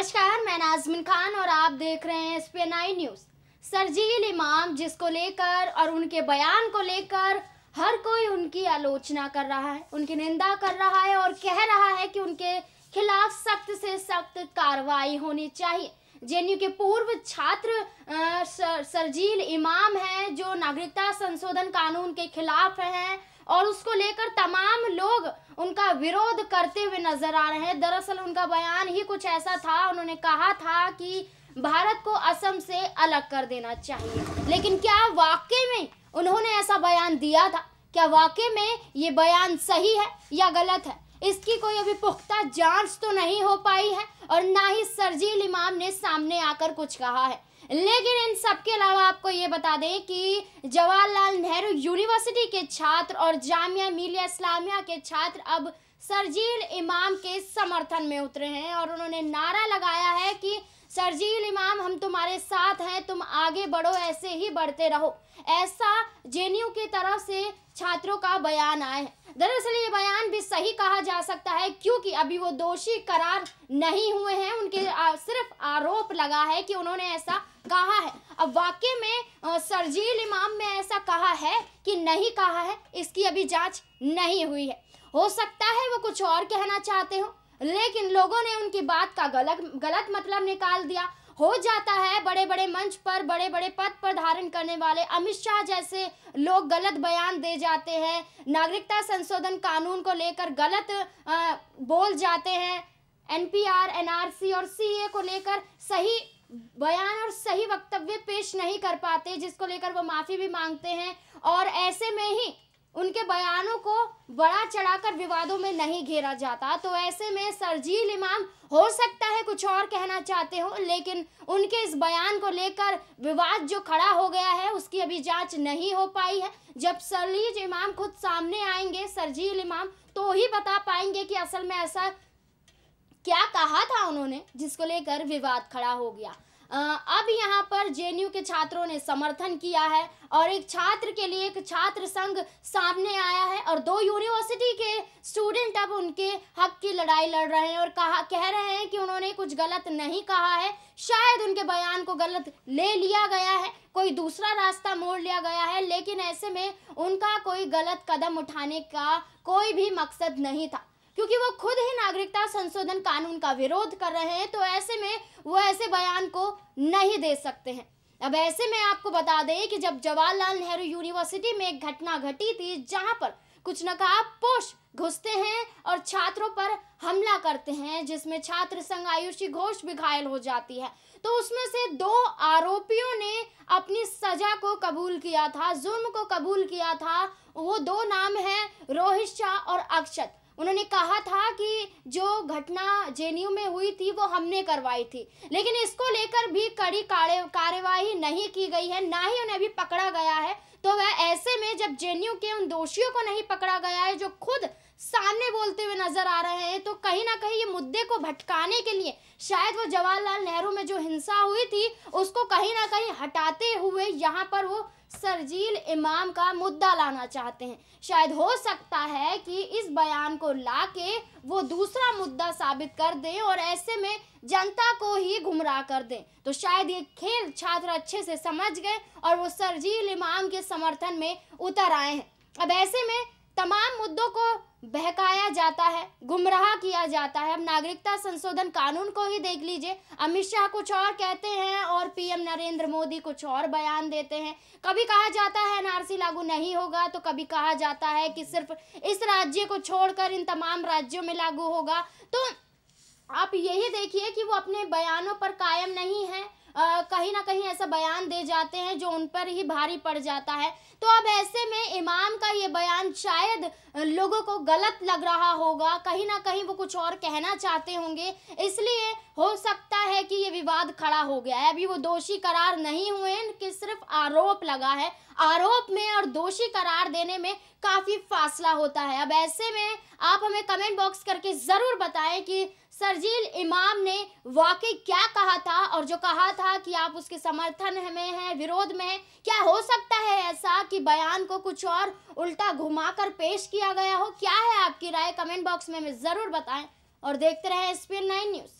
नमस्कार मैं नाजमिन खान और आप देख रहे हैं एस आई न्यूज़ सरजील इमाम जिसको लेकर और उनके बयान को लेकर हर कोई उनकी आलोचना कर रहा है उनकी निंदा कर रहा है और कह रहा है कि उनके खिलाफ सख्त से सख्त कार्रवाई होनी चाहिए जेएनयू के पूर्व छात्र सरजील इमाम हैं जो नागरिकता संशोधन कानून के खिलाफ हैं और उसको लेकर तमाम लोग उनका विरोध करते हुए नजर आ रहे हैं दरअसल उनका बयान ही कुछ ऐसा था उन्होंने कहा था कि भारत को असम से अलग कर देना चाहिए लेकिन क्या वाकई में उन्होंने ऐसा बयान दिया था क्या वाकई में ये बयान सही है या गलत है इसकी कोई अभी पुख्ता जांच तो नहीं हो पाई है और ना ही सरजील इमाम ने सामने आकर कुछ कहा है लेकिन इन सब के अलावा आपको ये बता दें कि जवाहरलाल नेहरू यूनिवर्सिटी के छात्र और जामिया मिलिया इस्लामिया के छात्र अब सरजील इमाम के समर्थन में उतरे हैं और उन्होंने नारा लगाया है कि सरजील इमाम हम तुम्हारे साथ हैं तुम आगे बढ़ो ऐसे ही बढ़ते रहो ऐसा जेएनयू की तरफ से छात्रों का बयान आए है दरअसल ये बयान भी सही कहा जा सकता है क्योंकि अभी वो दोषी करार नहीं हुए हैं उनके आ, सिर्फ आरोप लगा है कि उन्होंने ऐसा कहा है अब वाक्य में सरजील इमाम में ऐसा कहा है कि नहीं कहा है इसकी अभी जांच नहीं हुई है हो सकता है वो कुछ और कहना चाहते हो लेकिन लोगों ने उनकी बात का गलत गलत मतलब निकाल दिया हो जाता है बड़े बड़े मंच पर बड़े बड़े पद पर धारण करने वाले अमित शाह जैसे लोग गलत बयान दे जाते हैं नागरिकता संशोधन कानून को लेकर गलत आ, बोल जाते हैं एनपीआर एनआरसी और सीए को लेकर सही बयान और सही वक्तव्य पेश नहीं कर पाते जिसको लेकर वो माफ़ी भी मांगते हैं और ऐसे में ही उनके बयानों को बड़ा चढ़ाकर विवादों में नहीं घेरा जाता तो ऐसे में सरजील इमाम हो सकता है कुछ और कहना चाहते हो लेकिन उनके इस बयान को लेकर विवाद जो खड़ा हो गया है उसकी अभी जांच नहीं हो पाई है जब सरलीज इमाम खुद सामने आएंगे सरजील इमाम तो ही बता पाएंगे कि असल में ऐसा क्या कहा था उन्होंने जिसको लेकर विवाद खड़ा हो गया अब यहाँ पर जेएनयू के छात्रों ने समर्थन किया है और एक छात्र के लिए एक छात्र संघ सामने आया है और दो यूनिवर्सिटी के स्टूडेंट अब उनके हक की लड़ाई लड़ रहे हैं और कहा कह रहे हैं कि उन्होंने कुछ गलत नहीं कहा है शायद उनके बयान को गलत ले लिया गया है कोई दूसरा रास्ता मोड़ लिया गया है लेकिन ऐसे में उनका कोई गलत कदम उठाने का कोई भी मकसद नहीं था क्योंकि वो खुद ही नागरिकता संशोधन कानून का विरोध कर रहे हैं तो ऐसे में वो ऐसे बयान को नहीं दे सकते हैं अब ऐसे में आपको बता दें कि जब जवाहरलाल नेहरू यूनिवर्सिटी में एक घटना घटी थी जहां पर कुछ नकाब पोष घुसते हैं और छात्रों पर हमला करते हैं जिसमें छात्र संघ आयुषी घोष भी घायल हो जाती है तो उसमें से दो आरोपियों ने अपनी सजा को कबूल किया था जुर्म को कबूल किया था वो दो नाम हैं रोहित शाह और अक्षत उन्होंने कहा था कि जो घटना जे में हुई थी वो हमने करवाई थी लेकिन इसको लेकर भी कड़ी कार्यवाही नहीं की गई है ना ही उन्हें अभी पकड़ा गया है तो वह ऐसे में जब जे के उन दोषियों को नहीं पकड़ा गया है जो खुद सामने बोलते हुए नजर आ रहे हैं तो कहीं ना कहीं ये मुद्दे को भटकाने के लिए शायद वो जवाहरलाल नेहरू में जो हिंसा हुई थी उसको कहीं ना कहीं हटाते हुए यहाँ पर वो सरजील इमाम का मुद्दा लाना चाहते हैं शायद हो सकता है कि इस बयान को के वो दूसरा मुद्दा साबित कर दें और ऐसे में जनता को ही गुमराह कर दें तो शायद ये खेल छात्र अच्छे से समझ गए और वो सरजील इमाम के समर्थन में उतर आए हैं अब ऐसे में तमाम मुद्दों को बहकाया जाता है गुमराह किया जाता है अब नागरिकता संशोधन कानून को ही देख लीजिए अमित शाह कुछ और कहते हैं और पीएम नरेंद्र मोदी कुछ और बयान देते हैं कभी कहा जाता है एनआरसी लागू नहीं होगा तो कभी कहा जाता है कि सिर्फ इस राज्य को छोड़कर इन तमाम राज्यों में लागू होगा तो आप यही देखिए कि वो अपने बयानों पर कायम नहीं है कहीं ना कहीं ऐसा बयान दे जाते हैं जो उन पर ही भारी पड़ जाता है तो अब ऐसे में इमाम का ये बयान शायद लोगों को गलत लग रहा होगा कहीं ना कहीं वो कुछ और कहना चाहते होंगे इसलिए हो सकता है कि ये विवाद खड़ा हो गया है अभी वो दोषी करार नहीं हुए कि सिर्फ आरोप लगा है आरोप में और दोषी करार देने में काफ़ी फासला होता है अब ऐसे में आप हमें कमेंट बॉक्स करके ज़रूर बताएं कि सरजील इमाम ने वाकई क्या कहा था और जो कहा था कि आप उसके समर्थन में हैं विरोध में क्या हो सकता है ऐसा कि बयान को कुछ और उल्टा घुमाकर पेश किया गया हो क्या है आपकी राय कमेंट बॉक्स में, में ज़रूर बताएं और देखते रहें स्पिन नाइन न्यूज़